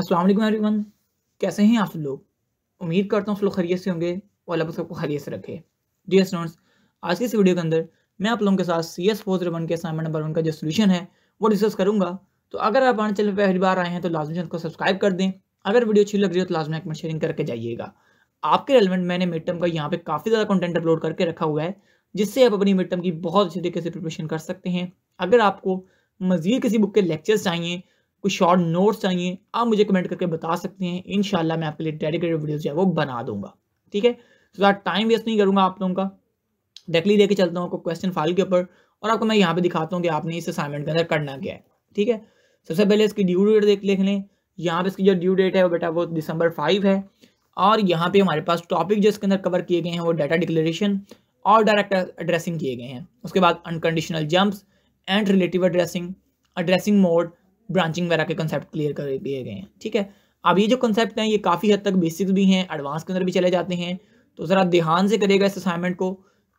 अस्सलाम एवरीवन कैसे हैं आप लोग उम्मीद करता हूँ आप लोग खरीत से होंगे और अल्लाह सबको खरीत से रखे जी स्टूडेंट्स आज की इस वीडियो के अंदर मैं आप लोगों के साथ सी एस फोर वन के असाइनमेंट नंबर वन का जो सोल्यूशन है वो डिस्कस करूँगा तो अगर आप हमारे चैनल पर पहली बार आए हैं तो लाजमी चैनल को सब्सक्राइब कर दें अगर वीडियो अच्छी लग रही हो तो लाजमी एक शेयरिंग करके जाइएगा आपके रेलिवेंट मैंने मिड टर्म का यहाँ पर काफ़ी ज़्यादा कंटेंट अपलोड करके रखा हुआ है जिससे आप अपनी मिड टर्म की बहुत अच्छी तरीके से प्रिपरेशन कर सकते हैं अगर आपको मज़ीद किसी बुक के लेक्चर्स चाहिए कुछ शॉर्ट नोट्स चाहिए आप मुझे कमेंट करके बता सकते हैं इन मैं आपके लिए डेडिकेटेड वीडियो जो है वो बना दूंगा ठीक है तो ज़्यादा टाइम वेस्ट नहीं करूँगा आप लोगों का डायरेक्टली लेके चलता हूँ आपको क्वेश्चन फाइल के ऊपर और आपको मैं यहाँ पे दिखाता हूँ कि आपने इस असाइनमेंट के अंदर करना क्या है ठीक है सबसे पहले इसकी ड्यू डेट देख लिख लें यहाँ पर इसकी जो ड्यू डेट है वो बेटा वो दिसंबर फाइव है और यहाँ पे हमारे पास टॉपिक जो इसके अंदर कवर किए गए हैं वो डाटा डिक्लेरेशन और डायरेक्ट एड्रेसिंग किए गए हैं उसके बाद unconditional jumps and relative addressing addressing mode branching वगैरह के कंसेप्ट क्लियर कर दिए गए हैं ठीक है अब ये जो कंसेप्ट हैं ये काफ़ी हद तक बेसिक्स भी हैं एडवांस के अंदर भी चले जाते हैं तो ज़रा ध्यान से करेगा इस असाइनमेंट को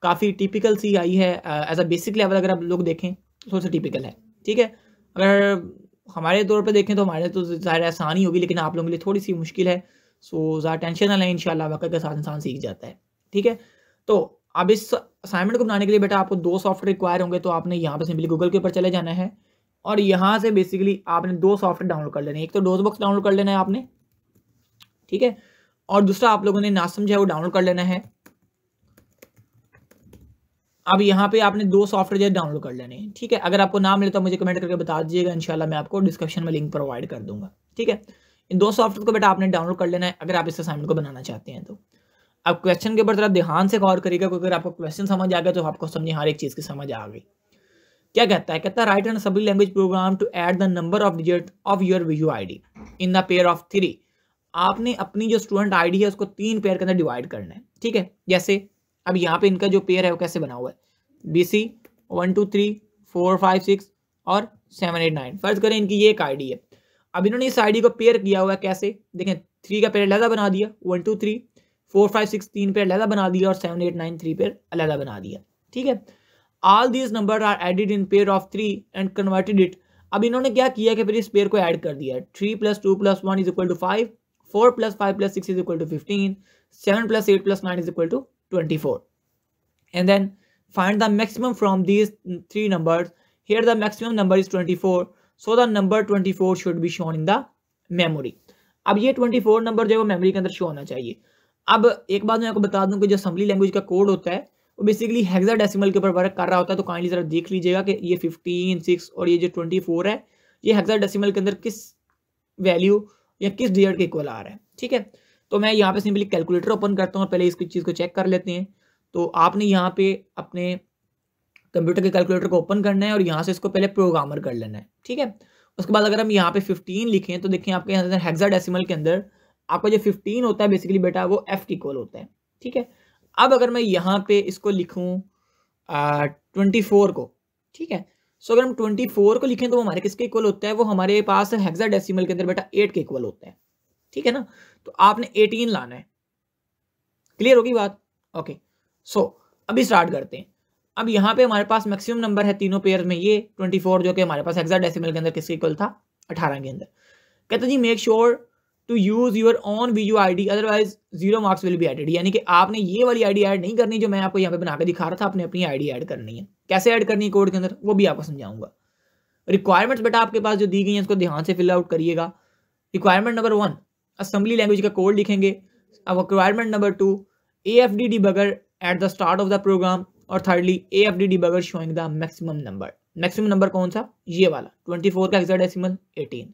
काफ़ी टिपिकल सी आई है एज अ बेसिक लेवल अगर आप लोग देखें तो थोड़ा सा टिपिकल है ठीक है अगर हमारे तौर पर देखें तो हमारे तो ज़ाहिर आसानी होगी लेकिन आप लोगों के लिए थोड़ी सी मुश्किल है सो ज़्यादा टेंशन ना लें इन वक्त के साथ इंसान सीख जाता है ठीक है तो अब इस असाइनमेंट को बनाने के लिए बेटा आपको दो सॉफ्टवेयर रिक्वायर होंगे तो आपने यहाँ पर सिंपली गूगल के ऊपर चले जाना है और यहाँ से बेसिकली आपने दो सॉफ्टवेयर डाउनलोड कर लेने एक तो डोज बॉक्स डाउनलोड कर लेना है आपने ठीक है और दूसरा आप लोगों ने ना समझा है वो डाउनलोड कर लेना है अब यहाँ पे आपने दो सॉफ्टवेयर डाउनलोड कर लेने हैं ठीक है अगर आपको नाम मिले तो मुझे कमेंट करके बता दीजिएगा इंशाल्लाह मैं आपको डिस्क्रिप्शन में लिंक प्रोवाइड कर दूंगा ठीक है इन दो सॉफ्टवेयर को बेटा आपने डाउनलोड कर लेना है अगर आप इस असाइनमेंट को बनाना चाहते हैं तो अब क्वेश्चन के ऊपर जरा ध्यान से गौर करिएगा क्योंकि अगर आपको क्वेश्चन समझ आ गया तो आपको समझे हर एक चीज़ की समझ आ गई क्या कहता है कहता है राइट एंड सभी language program to add the number of digit of your VU ID in the pair of three आपने अपनी जो स्टूडेंट आईडी है उसको तीन पेयर के अंदर डिवाइड करना है ठीक है जैसे अब यहाँ पे इनका जो पेयर है वो कैसे बना हुआ है B C one two three four five six और सेवन एट नाइन फर्ज करें इनकी ये एक आईडी है अब इन्होंने इस आईडी को पेयर किया हुआ है कैसे देखें थ्री का पेयर अलहदा बना दिया one two three four five six तीन पेयर अलहदा बना दिया और seven eight nine three pair अलहदा बना दिया ठीक है all these numbers are added in pair of three and converted it अब इन्होंने क्या किया कि फिर इस पेयर को ऐड कर दिया three plus two plus one is equal to five four plus five plus six is equal to fifteen seven plus eight plus nine is equal to twenty four and then find the maximum from these three number here the maximum number is twenty four so the number twenty four should be shown in the memory अब ये twenty four number जो है वो memory के अंदर show होना चाहिए अब एक बात मैं आपको बता दूं कि जो असम्बली लैंग्वेज का कोड होता है वो बेसिकली हेक्सा डेसिमल के ऊपर वर्क कर रहा होता है तो काइंडली ज़रा देख लीजिएगा कि ये फिफ्टीन सिक्स और ये जो ट्वेंटी फोर है ये हेक्सा डेसिमल के अंदर किस वैल्यू या किस डिजिट के इक्वल आ रहा है ठीक है तो मैं यहाँ पे सिंपली कैलकुलेटर ओपन करता हूँ और पहले इसकी चीज़ को चेक कर लेते हैं तो आपने यहाँ पे अपने कंप्यूटर के कैलकुलेटर को ओपन करना है और यहाँ से इसको पहले प्रोग्रामर कर लेना है ठीक है उसके बाद अगर हम यहाँ पे 15 लिखें तो देखें आपके अंदर हेक्सा डेसिमल के अंदर आपका जो 15 होता है बेसिकली बेटा वो एफ की इक्वल होता है ठीक है अब अगर मैं यहाँ पे इसको लिखूँ ट्वेंटी फोर को ठीक है सो अगर हम ट्वेंटी फोर को लिखें तो वो हमारे किसके इक्वल होता है वो हमारे पास हेक्सा डेसिमल के अंदर बेटा एट के इक्वल होता है ठीक है ना तो आपने एटीन लाना है क्लियर होगी बात ओके सो अभी स्टार्ट करते हैं अब यहाँ पे हमारे पास मैक्सिमम नंबर है तीनों पेयर में ये फोर जो कि हमारे पास एक्सा डेसिमल के अंदर किसके इक्वल था अठारह के अंदर कहते जी make sure sure to use your own V U I D otherwise zero marks will be added यानी कि आपने ये वाली आई डी एड नहीं करनी जो मैं आपको यहाँ पे बनाकर दिखा रहा था आपने अपनी आई डी एड करनी है कैसे ऐड करनी है कोड के अंदर वो भी आपको समझाऊंगा रिक्वायरमेंट्स बेटा आपके पास जो दी गई हैं उसको ध्यान से फिल आउट करिएगा requirement number one assembly language का कोड लिखेंगे अब requirement number two A F D debugger at the start of the program और thirdly A F D debugger showing the maximum number maximum number कौन सा ये वाला twenty four का exact decimal eighteen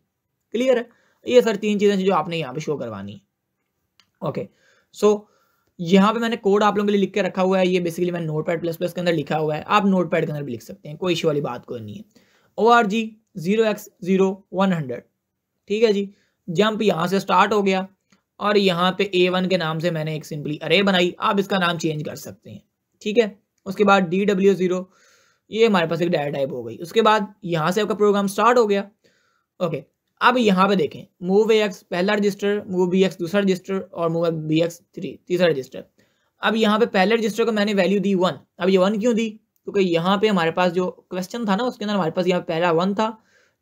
clear है ये sir तीन चीज़ें जो आपने यहाँ पे शो करवानी है ओके सो यहाँ पे मैंने कोड आप लोगों के लिए लिख के रखा हुआ है ये बेसिकली मैंने नोट पैड प्लस प्लस के अंदर लिखा हुआ है आप नोट पैड के अंदर भी लिख सकते हैं कोई इशू वाली बात को नहीं है O R G zero X zero one hundred ठीक है जी जंप यहाँ से स्टार्ट हो गया और यहाँ पे ए वन के नाम से मैंने एक सिंपली अरे बनाई आप इसका नाम चेंज कर सकते हैं ठीक है उसके बाद डी डब्ल्यू ज़ीरो ये हमारे पास एक डाटा टाइप हो गई उसके बाद यहाँ से आपका प्रोग्राम स्टार्ट हो गया ओके अब यहाँ पे देखें मूव ए एक्स पहला रजिस्टर मूव बी एक्स दूसरा रजिस्टर और मूव बी एक्स थ्री तीसरा रजिस्टर अब यहाँ पे पहले रजिस्टर को मैंने वैल्यू दी वन अब ये वन क्यों दी क्योंकि यहाँ पे हमारे पास जो क्वेश्चन था ना उसके अंदर हमारे पास यहाँ पहला वन था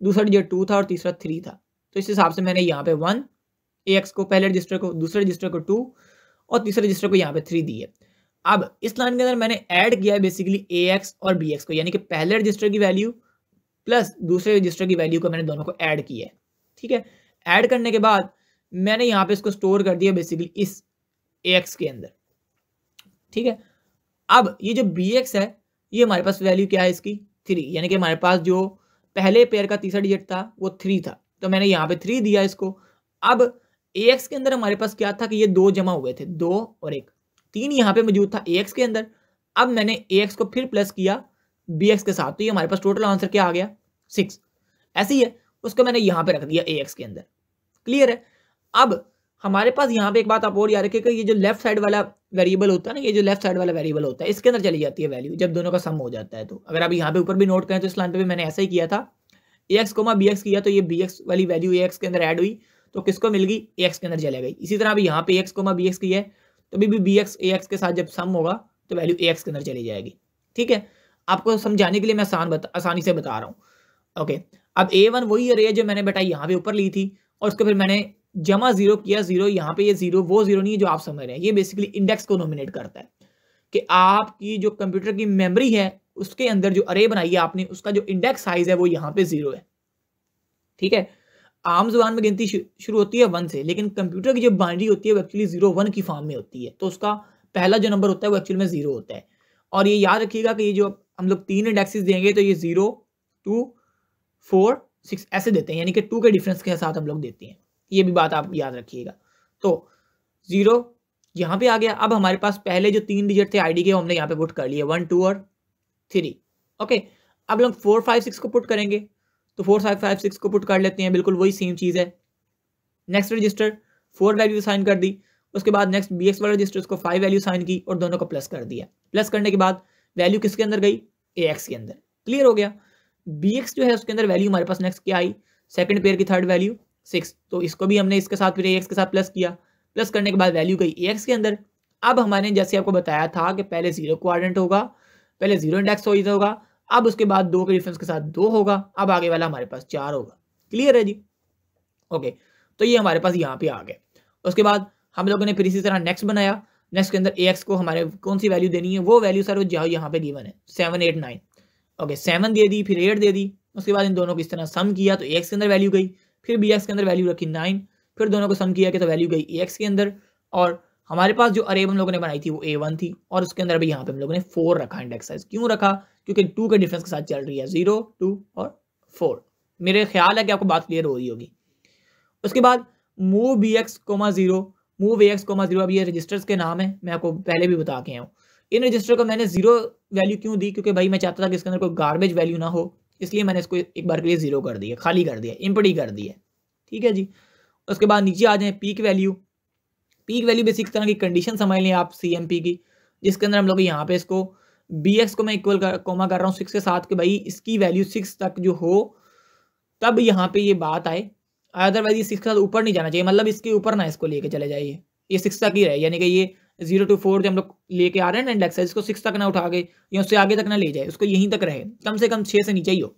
दूसरा रजिस्टर टू था और तीसरा थ्री था तो इस हिसाब से मैंने यहाँ पे वन ए एक्स को पहले रजिस्टर को दूसरे रजिस्टर को टू और तीसरे रजिस्टर को यहाँ पे थ्री दी है अब इस लाइन के अंदर मैंने ऐड किया है बेसिकली ए एक्स और बी एक्स को यानी कि पहले रजिस्टर की वैल्यू प्लस दूसरे रजिस्टर की वैल्यू को मैंने दोनों को ऐड किया है ठीक है ऐड करने के बाद मैंने यहाँ पे इसको स्टोर कर दिया बेसिकली इस एक्स के अंदर ठीक है अब ये जो बी एक्स है ये हमारे पास वैल्यू क्या है इसकी थ्री यानी कि हमारे पास जो पहले पेयर का तीसरा डिजिट था वो थ्री था तो मैंने यहाँ पे थ्री दिया इसको अब ए एक्स के अंदर हमारे पास क्या था कि ये दो जमा हुए थे दो और एक तीन यहाँ पे मौजूद था ए एक्स के अंदर अब मैंने ए एक्स को फिर प्लस किया बी एक्स के साथ तो ये हमारे पास टोटल आंसर क्या आ गया सिक्स ऐसे ही है उसको मैंने यहाँ पे रख दिया ए के अंदर क्लियर है अब हमारे पास यहाँ पे एक बात आप और याद रखिएगा ये जो लेफ्ट साइड वाला वेरिएबल होता है ना ये जो लेफ्ट साइड वाला वेरिएबल होता है इसके अंदर चली जाती है वैल्यू जब दोनों का सम हो जाता है तो अगर आप यहाँ पे ऊपर भी नोट करें तो इस लाइन पे भी मैंने ऐसा ही किया था A X comma B X किया तो ये बी एक्स वाली वैल्यू ए एक्स के अंदर ऐड हुई तो किसको मिल गई ए एक्स के अंदर चले गई इसी तरह अभी यहाँ पे एक्स कोमा बी एक्स किया है तो अभी भी बी एक्स ए एक्स के साथ जब सम होगा तो वैल्यू ए एक्स के अंदर चली जाएगी ठीक है आपको समझाने के लिए मैं आसान आसानी से बता रहा हूँ ओके अब ए वन वही अरे है जो मैंने बेटा यहाँ पे ऊपर ली थी और उसके फिर मैंने जमा जीरो किया जीरो यहाँ पे ये जीरो वो जीरो नहीं है जो आप समझ रहे हैं ये बेसिकली इंडेक्स को नोमिनेट करता है कि आपकी जो कंप्यूटर की मेमोरी है उसके अंदर जो अरे बनाई है आपने उसका जो इंडेक्स साइज है वो यहाँ पे जीरो है ठीक है आम जुबान में गिनती शुरू होती है वन से लेकिन कंप्यूटर की जो बाइंड्री होती है वो एक्चुअली जीरो वन की फॉर्म में होती है तो उसका पहला जो नंबर होता है वो एक्चुअली में जीरो होता है और ये याद रखिएगा कि ये जो हम लोग तीन इंडेक्सेस देंगे तो ये जीरो टू फोर सिक्स ऐसे देते हैं यानी कि टू के डिफरेंस के साथ हम लोग देते हैं ये भी बात आप याद रखिएगा तो ज़ीरो यहाँ पे आ गया अब हमारे पास पहले जो तीन डिजिट थे आईडी के हमने यहाँ पे पुट कर लिए वन टू और थ्री ओके अब लोग फोर फाइव सिक्स को पुट करेंगे तो फोर फाइव फाइव सिक्स को पुट कर लेते हैं बिल्कुल वही सेम चीज़ है next register four value sign कर दी उसके बाद नेक्स्ट बी एक्स वाला रजिस्टर उसको फाइव वैल्यू साइन की और दोनों को प्लस कर दिया प्लस करने के बाद वैल्यू किसके अंदर गई ए एक्स के अंदर क्लियर हो गया बी एक्स जो है उसके अंदर वैल्यू हमारे पास नेक्स्ट क्या आई सेकंड पेयर की थर्ड वैल्यू सिक्स तो इसको भी हमने इसके साथ फिर ए एक्स के साथ प्लस किया प्लस करने के बाद वैल्यू गई ए एक्स के अंदर अब हमारे जैसे आपको बताया था कि पहले जीरो क्वाड्रेंट होगा पहले जीरो इंडेक्स हो होगा अब उसके बाद दो के डिफरेंस के साथ दो होगा अब आगे वाला हमारे पास चार होगा क्लियर है जी ओके तो ये हमारे पास यहाँ पे आ गए उसके बाद हम लोगों ने फिर इसी तरह नेक्स्ट बनाया नेक्स्ट के अंदर ए एक्स को हमारे कौन सी वैल्यू देनी है वो वैल्यू सर वो जो यहाँ पे गिवन है seven eight nine okay seven दे दी फिर एट दे दी उसके बाद इन दोनों को इस तरह सम किया तो एक्स के अंदर वैल्यू गई फिर बी एक्स के अंदर वैल्यू रखी नाइन फिर दोनों को सम किया गया तो वैल्यू गई एक्स के अंदर और हमारे पास जो अरे हम लोगों ने बनाई थी वो ए वन थी और उसके अंदर अभी यहाँ पे हम लोगों ने फोर रखा इंडेक्स साइज क्यों रखा क्योंकि टू के डिफरेंस के साथ चल रही है जीरो टू और फोर मेरे ख्याल है कि आपको बात क्लियर हो रही होगी उसके बाद move B X comma zero move A X comma zero अब ये रजिस्टर्स के नाम है मैं आपको पहले भी बता के आऊँ इन रजिस्टर को मैंने जीरो वैल्यू क्यों दी क्योंकि भाई मैं चाहता था कि इसके अंदर कोई गार्बेज वैल्यू ना हो इसलिए मैंने इसको एक बार के लिए जीरो कर दिया खाली कर दिया इम्पटी कर दिया ठीक है जी उसके बाद नीचे आ जाए peak value peak value basic तरह की कंडीशन समझ लें आप सी की जिसके अंदर हम लोग यहाँ पे इसको बी एक्स को मैं इक्वल कर कोमा कर रहा हूँ सिक्स के साथ कि भाई इसकी वैल्यू सिक्स तक जो हो तब यहाँ पे ये बात आए अदरवाइज ये सिक्स के साथ ऊपर नहीं जाना चाहिए मतलब इसके ऊपर ना इसको लेके चले जाइए ये सिक्स तक ही रहे यानी कि ये जीरो टू फोर जो हम लोग लेके आ रहे हैं एंड एक्सरसाइज को सिक्स तक ना उठा गए या उससे आगे तक ना ले जाए उसको यहीं तक रहे कम से कम छः से नीचे ही हो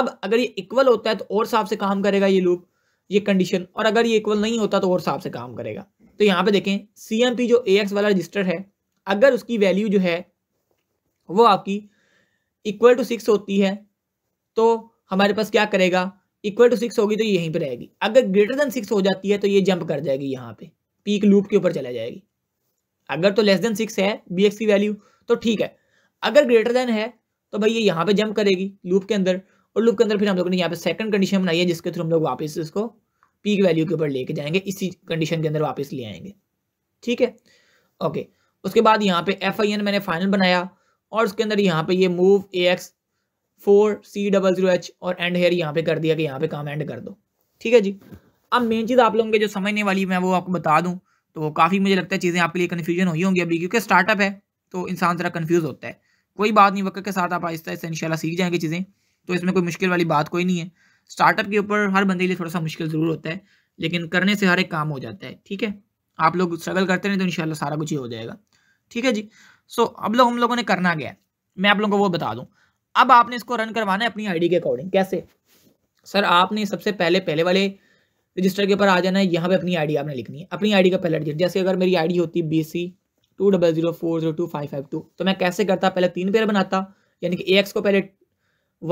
अब अगर ये इक्वल होता है तो और साफ से काम करेगा ये लूप ये कंडीशन और अगर ये इक्वल नहीं होता तो और साफ से काम करेगा तो यहाँ पे देखें सी एम पी जो ए एक्स वाला रजिस्टर है अगर उसकी वैल्यू जो है वो आपकी इक्वल टू सिक्स होती है तो हमारे पास क्या करेगा इक्वल टू सिक्स होगी तो यहीं पर रहेगी अगर ग्रेटर देन सिक्स हो जाती है तो ये जंप कर जाएगी यहाँ पे पीक लूप के ऊपर चला जाएगी अगर तो लेस देन सिक्स है बी एक्स की वैल्यू तो ठीक है अगर ग्रेटर देन है तो भाई ये यहाँ पे जंप करेगी लूप के अंदर और लूप के अंदर फिर हम लोगों ने यहाँ पे सेकंड कंडीशन बनाई है जिसके थ्रू हम लोग वापस इसको पीक वैल्यू के ऊपर लेके जाएंगे इसी कंडीशन के अंदर वापस ले आएंगे ठीक है ओके उसके बाद यहाँ पे एफ आई एन मैंने फाइनल बनाया और उसके अंदर यहाँ पे ये move A X four C double zero H और एंड हेयर यहाँ पे कर दिया कि यहाँ पे काम एंड कर दो ठीक है जी अब मेन चीज़ आप लोगों के जो समझने वाली मैं वो आपको बता दूँ तो काफ़ी मुझे लगता है चीज़ें आपके लिए कन्फ्यूजन हुई होंगी अभी क्योंकि स्टार्टअप है तो इंसान ज़रा कन्फ्यूज़ होता है कोई बात नहीं वक्त के साथ आप आहिस्ता आहिस्ता इनशाला सीख जाएंगे चीज़ें तो इसमें कोई मुश्किल वाली बात कोई नहीं है स्टार्टअप के ऊपर हर बंदे के लिए थोड़ा सा मुश्किल ज़रूर होता है लेकिन करने से हर एक काम हो जाता है ठीक है आप लोग स्ट्रगल करते रहें तो इनशाला सारा कुछ ही हो जाएगा ठीक है जी सो अब लोग हम लोगों ने करना क्या है मैं आप लोगों को वो बता दूँ अब आपने इसको रन करवाना है अपनी आईडी के अकॉर्डिंग कैसे सर आपने सबसे पहले पहले वाले रजिस्टर के ऊपर आ जाना है यहाँ पे अपनी आईडी आपने लिखनी है अपनी आईडी का पहला डिजिट जैसे अगर मेरी आईडी होती B C two double zero four zero two five five two तो मैं कैसे करता पहले तीन पेयर बनाता यानी कि ए एक्स को पहले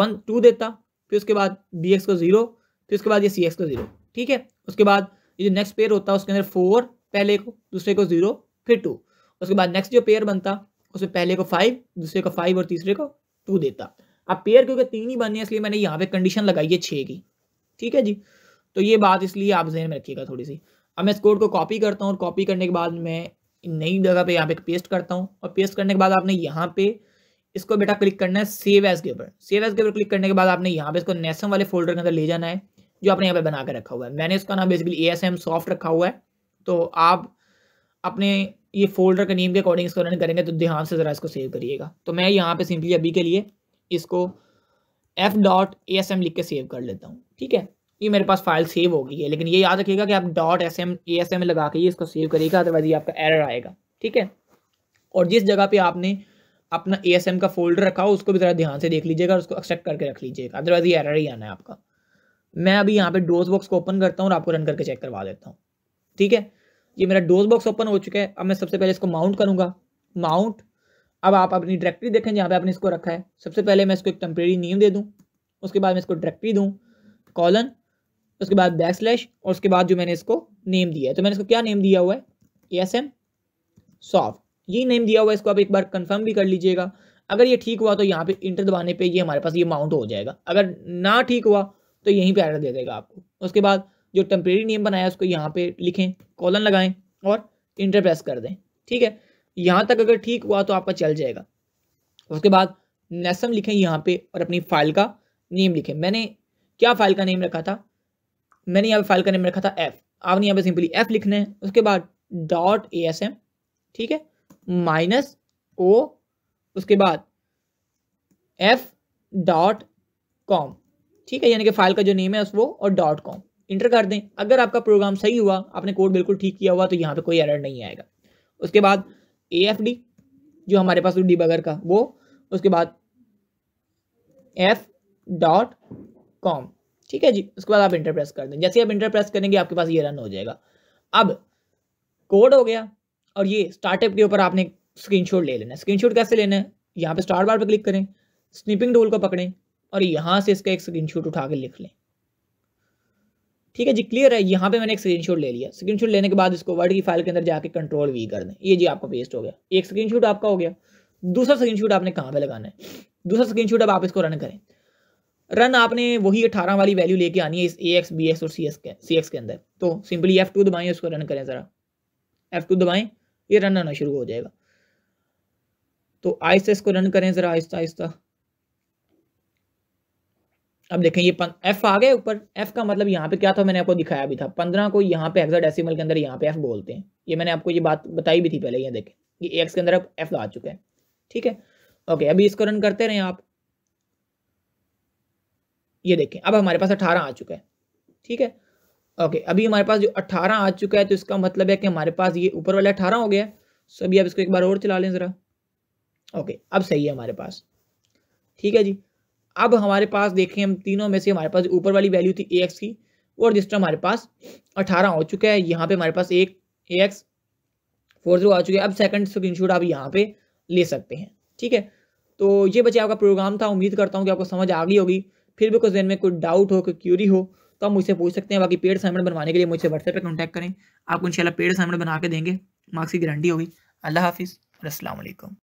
वन टू देता फिर उसके बाद बी एक्स को जीरो फिर उसके बाद ये सी एक्स को जीरो ठीक है उसके बाद ये जो नेक्स्ट पेयर होता है उसके अंदर फोर पहले को दूसरे को जीरो फिर टू उसके बाद नेक्स्ट जो पेयर बनता उसमें पहले को फाइव दूसरे को फाइव और तीसरे को टू देता अब पेयर क्योंकि तीन ही बने इसलिए मैंने यहाँ पे कंडीशन लगाई है छः की ठीक है जी तो ये बात इसलिए आप जहन में रखिएगा थोड़ी सी अब मैं इस कोड को कॉपी करता हूँ और कॉपी करने के बाद मैं नई जगह पे यहाँ पे पेस्ट करता हूँ और पेस्ट करने के बाद आपने यहाँ पे इसको बेटा क्लिक करना है सेव एज के ऊपर सेव एज के ऊपर क्लिक करने के बाद आपने यहाँ पे इसको नेसम वाले फोल्डर के अंदर ले जाना है जो आपने यहाँ पे बना कर रखा हुआ है मैंने इसका नाम basically A S M soft रखा हुआ है तो आप अपने ये फोल्डर के नेम के अकॉर्डिंग इसको रन करेंगे तो ध्यान से ज़रा इसको सेव करिएगा तो मैं यहाँ पे सिंपली अभी के लिए इसको F dot A S M लिख के सेव कर लेता हूँ ठीक है ये मेरे पास फाइल सेव हो गई है लेकिन ये याद रखिएगा कि आप dot S M A S M लगा के ये इसको सेव करिएगा अदरवाइज ये आपका एरर आएगा ठीक है और जिस जगह पे आपने अपना ए एस एम का फोल्डर रखा हो उसको भी ज़रा ध्यान से देख लीजिएगा उसको एक्सेप्ट करके रख लीजिएगा अदरवाइज ये एरर ही आना है आपका मैं अभी यहाँ पे डोज बॉक्स को ओपन करता हूँ और आपको रन करके चेक करवा देता हूँ ठीक है ये मेरा डोज बॉक्स ओपन हो चुका है अब मैं सबसे पहले इसको माउंट करूँगा माउंट अब आप अपनी डायरेक्टरी देखें जहाँ पे आपने इसको रखा है सबसे पहले मैं इसको एक टेम्प्रेरी नेम दे दूँ उसके बाद मैं इसको डायरेक्टरी दूँ कॉलन उसके बाद बैक स्लैश और उसके बाद जो मैंने इसको नेम दिया है तो मैंने इसको क्या नेम दिया हुआ है एस एम सॉफ्ट यही नेम दिया हुआ है इसको आप एक बार कंफर्म भी कर लीजिएगा अगर ये ठीक हुआ तो यहाँ पे इंटर दबाने पे ये हमारे पास ये माउंट हो जाएगा अगर ना ठीक हुआ तो यहीं पे एरर दे देगा आपको उसके बाद जो टेम्प्रेरी नेम बनाया उसको यहाँ पे लिखें कॉलन लगाएं और इंटर प्रेस कर दें ठीक है यहाँ तक अगर ठीक हुआ तो आपका चल जाएगा उसके बाद नेसम लिखें यहाँ पे और अपनी फाइल का नेम लिखें मैंने क्या फाइल का नेम रखा था मैंने यहाँ पे फाइल करने में रखा था एफ आपने यहाँ पे सिंपली एफ लिखना है उसके बाद डॉट ए एस एम ठीक है माइनस ओ उसके बाद एफ डॉट कॉम ठीक है यानी कि फाइल का जो नेम है उस वो और डॉट कॉम इंटर कर दें अगर आपका प्रोग्राम सही हुआ आपने कोड बिल्कुल ठीक किया हुआ तो यहाँ पे कोई एरर नहीं आएगा उसके बाद ए एफ डी जो हमारे पास डिबगर का वो उसके बाद एफ डॉट कॉम ठीक है जी उसके बाद आप इंटर प्रेस कर दें जैसे आप इंटर प्रेस करेंगे आपके पास ये रन हो जाएगा अब कोड हो गया और ये स्टार्टअप के ऊपर आपने स्क्रीनशॉट ले लेना है स्क्रीनशॉट कैसे लेना है यहाँ पे स्टार बार पे क्लिक करें स्निपिंग टूल को पकड़ें और यहाँ से इसका एक स्क्रीनशॉट उठा के लिख लें ठीक है जी क्लियर है यहाँ पे मैंने एक स्क्रीनशॉट ले लिया स्क्रीनशॉट लेने के बाद इसको वर्ड की फाइल के अंदर जाके कंट्रोल वी कर दें ये जी आपका पेस्ट हो गया एक स्क्रीनशॉट आपका हो गया दूसरा स्क्रीनशॉट आपने कहाँ पे लगाना है दूसरा स्क्रीनशॉट अब आप इसको रन करें रन आपने वही अठारह वाली वैल्यू लेके आनी है इस ए एक्स बी एक्स और सी एक्स के सी एक्स के अंदर तो सिंपली एफ टू दबाएं उसको रन करें ज़रा एफ टू दबाएं ये रन आना शुरू हो जाएगा तो आहिस्ता इसको रन करें ज़रा आहिस्ता आहिस्ता अब देखें ये एफ आ गए ऊपर एफ का मतलब यहाँ पे क्या था मैंने आपको दिखाया भी था पंद्रह को यहाँ पे एक्सा डेसीमल के अंदर यहाँ पे एफ बोलते हैं ये मैंने आपको ये बात बताई भी थी पहले ये देखें ये एक्स के अंदर अब एफ आ चुका है ठीक है ओके अभी इसको रन करते रहे आप ये देखें अब हमारे पास अट्ठारह आ चुका है ठीक है ओके अभी हमारे पास जो अट्ठारह आ चुका है तो इसका मतलब है कि हमारे पास ये ऊपर वाला अट्ठारह हो गया सो अभी आप इसको एक बार और चला लें ज़रा ओके अब सही है हमारे पास ठीक है जी अब हमारे पास देखें हम तीनों में से हमारे पास ऊपर वाली वैल्यू थी ए एक्स की जिस रजिस्टर हमारे पास अठारह हो चुका है यहाँ पे हमारे पास एक ए एक्स फोर जीरो आ चुके हैं अब सेकंड स्क्रीनशॉट आप यहाँ पे ले सकते हैं ठीक है तो ये बच्चे आपका प्रोग्राम था उम्मीद करता हूँ कि आपको समझ आ गई होगी फिर भी कुछ दिन में कोई डाउट हो कोई क्यूरी हो तो आप मुझसे पूछ सकते हैं बाकी पेड असाइनमेंट बनवाने के लिए मुझसे व्हाट्सएप पर कॉन्टैक्ट करें आपको शाला पेड असाइनमेंट बना के देंगे मार्क्स की गारंटी होगी अल्लाह हाफिज़ और असलकम